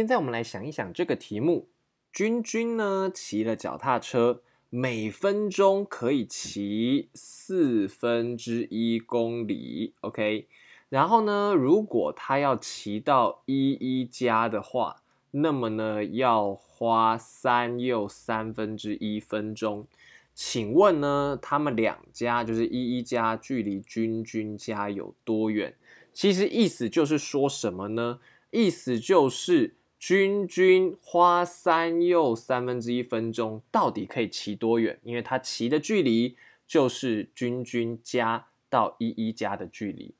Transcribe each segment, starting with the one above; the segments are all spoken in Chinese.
现在我们来想一想这个题目。君君呢骑了脚踏车，每分钟可以骑四分之一公里。OK，然后呢，如果他要骑到一一家的话，那么呢要花三又三分之一分钟。请问呢，他们两家就是一一家距离君君家有多远？其实意思就是说什么呢？意思就是。君君花三又三分之一分钟，到底可以骑多远？因为它骑的距离就是君君加到一一家的距离。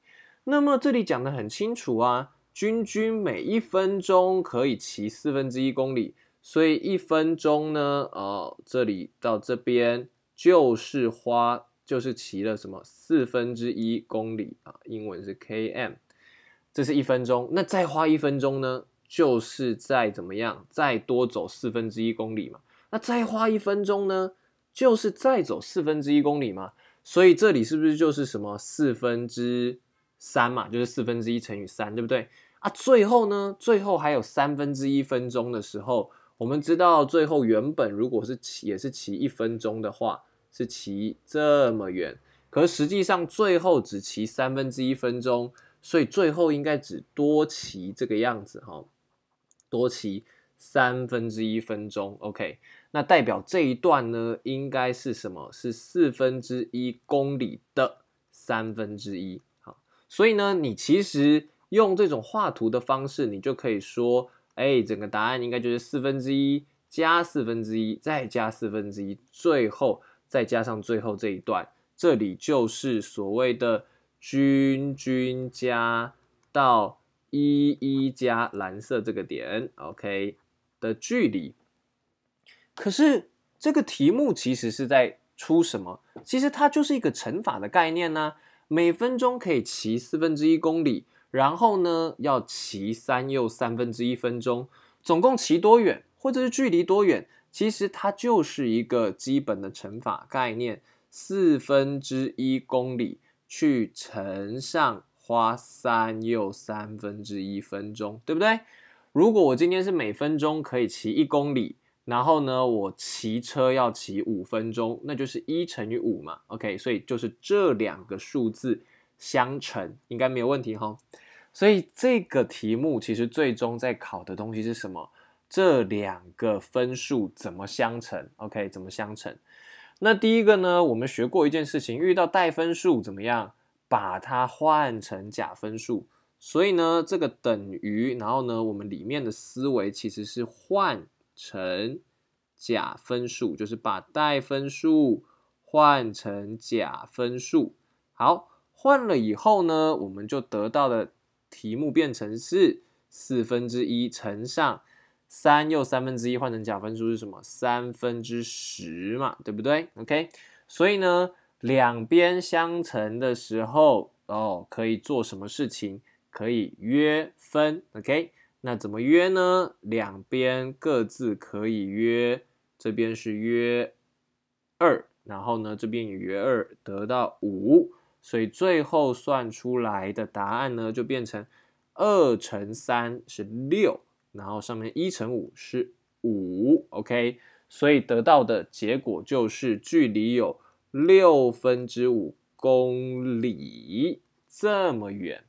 那么这里讲的很清楚啊，君君每一分钟可以骑四分之一公里，所以一分钟呢，呃，这里到这边就是花，就是骑了什么四分之一公里啊？英文是 km，这是一分钟。那再花一分钟呢？就是在怎么样，再多走四分之一公里嘛。那再花一分钟呢，就是再走四分之一公里嘛。所以这里是不是就是什么四分之三嘛？就是四分之一乘以三，对不对？啊，最后呢，最后还有三分之一分钟的时候，我们知道最后原本如果是骑也是骑一分钟的话，是骑这么远，可实际上最后只骑三分之一分钟，所以最后应该只多骑这个样子哈。多骑三分之一分钟，OK，那代表这一段呢，应该是什么？是四分之一公里的三分之一。好，所以呢，你其实用这种画图的方式，你就可以说，哎，整个答案应该就是四分之一加四分之一再加四分之一，最后再加上最后这一段，这里就是所谓的均均加到。一一加蓝色这个点，OK 的距离。可是这个题目其实是在出什么？其实它就是一个乘法的概念呢。每分钟可以骑四分之一公里，然后呢要骑三又三分之一分钟，总共骑多远，或者是距离多远？其实它就是一个基本的乘法概念，四分之一公里去乘上。花三又三分之一分钟，对不对？如果我今天是每分钟可以骑一公里，然后呢，我骑车要骑五分钟，那就是一乘以五嘛。OK，所以就是这两个数字相乘，应该没有问题哈。所以这个题目其实最终在考的东西是什么？这两个分数怎么相乘？OK，怎么相乘？那第一个呢，我们学过一件事情，遇到带分数怎么样？把它换成假分数，所以呢，这个等于，然后呢，我们里面的思维其实是换成假分数，就是把带分数换成假分数。好，换了以后呢，我们就得到的题目变成是四分之一乘上三又三分之一，换成假分数是什么？三分之十嘛，对不对？OK，所以呢。两边相乘的时候，哦，可以做什么事情？可以约分。OK，那怎么约呢？两边各自可以约，这边是约二，然后呢，这边也约二，得到五。所以最后算出来的答案呢，就变成二乘三是六，然后上面一乘五是五。OK，所以得到的结果就是距离有。六分之五公里，这么远。